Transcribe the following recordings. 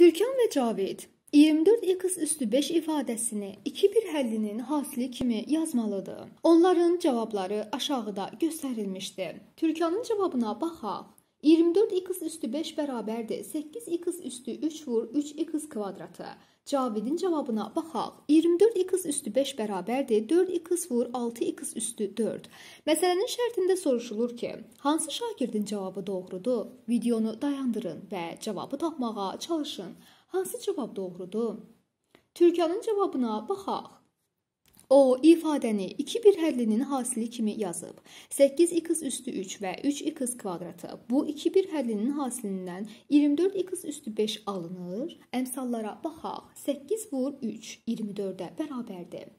Türkan və Cavid 24 x üstü 5 ifadəsini 2 bir həllinin hasili kimi yazmalıdır. Onların cavabları aşağıda göstərilmişdir. Türkanın cavabına baxaq. 24x üstü 5 bərabərdir. 8x üstü 3 vur 3x kvadratı. Cavidin cavabına baxaq. 24x üstü 5 bərabərdir. 4x vur 6x üstü 4. Məsələnin şərtində soruşulur ki, hansı şagirdin cavabı doğrudur? Videonu dayandırın və cavabı tapmağa çalışın. Hansı cavab doğrudur? Türkanın cavabına baxaq. O, ifadəni 2 bir həllinin hasili kimi yazıb. 8x üstü 3 və 3x kvadratı bu 2 bir həllinin hasilindən 24x üstü 5 alınır. Əmsallara baxaq. 8 vur 3 24-ə bərabərdir.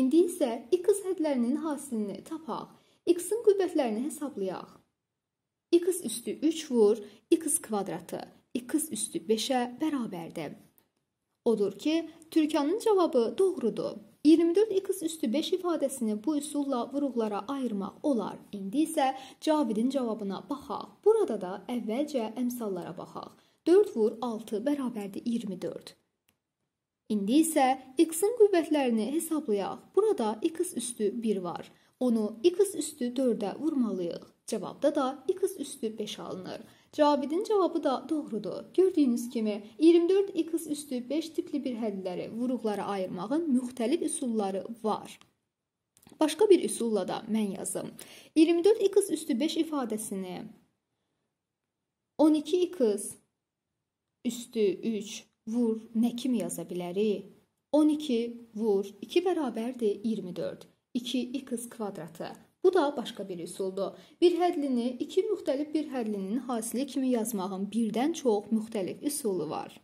İndi isə x hədlərinin hasilini tapaq. x-in qüvvətlərini hesablayaq. x üstü 3 vur x kvadratı x üstü 5-ə bərabərdir. Odur ki, Türkanın cavabı doğrudur. 24x üstü 5 ifadəsini bu üsulla vuruqlara ayırmaq olar. İndi isə Cavidin cavabına baxaq. Burada da əvvəlcə əmsallara baxaq. 4 vur 6 bərabərdir 24. İndi isə x-in qüvvətlərini hesablayaq. Burada x üstü 1 var. Onu x üstü 4-ə vurmalıyıq. Cavabda da x üstü 5 alınır. Cavidin cavabı da doğrudur. Gördüyünüz kimi 24 x üstü 5 tipli bir həlləri vuruqlara ayırmağın müxtəlif üsulları var. Başqa bir üsulla da mən yazım. 24 x üstü 5 ifadəsini 12 x üstü 3 vur nə kimi yaza bilərik? 12 vur 2 bərabərdir 24. 2 x kvadratı. Bu da başqa bir üsuldur. Bir hədlini iki müxtəlif bir hədlinin hasili kimi yazmağın birdən çox müxtəlif üsulu var.